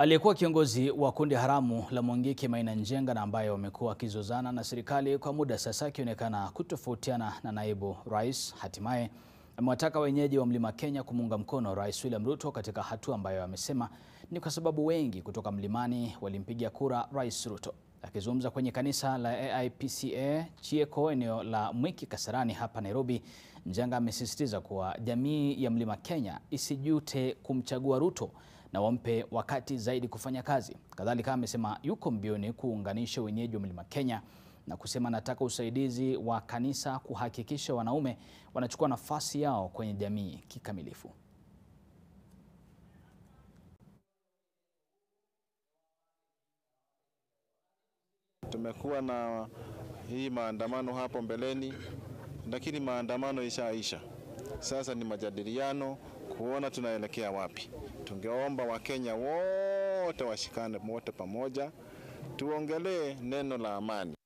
Aliyekuwa kiongozi wa kundi haramu la Mwangiki Maina Njenga na ambaye wamekuwa wakizozana na serikali kwa muda sasa, akionekana kutofautiana na naibu rais, hatimaye amewataka wenyeji wa Mlima Kenya kumuunga mkono Rais William Ruto katika hatua ambayo amesema ni kwa sababu wengi kutoka mlimani walimpigia kura Rais Ruto. Akizungumza kwenye kanisa la AIPCA Chieko eneo la Mwiki Kasarani hapa Nairobi, Njanga amesisitiza kuwa jamii ya Mlima Kenya isijute kumchagua Ruto na wampe wakati zaidi kufanya kazi. Kadhalika amesema yuko mbioni kuunganisha wenyeji wa Mlima Kenya na kusema anataka usaidizi wa kanisa kuhakikisha wanaume wanachukua nafasi yao kwenye jamii kikamilifu. Tumekuwa na hii maandamano hapo mbeleni, lakini maandamano ishaisha. Sasa ni majadiliano kuona tunaelekea wapi. Tungeomba Wakenya wote washikane wote pamoja, tuongelee neno la amani.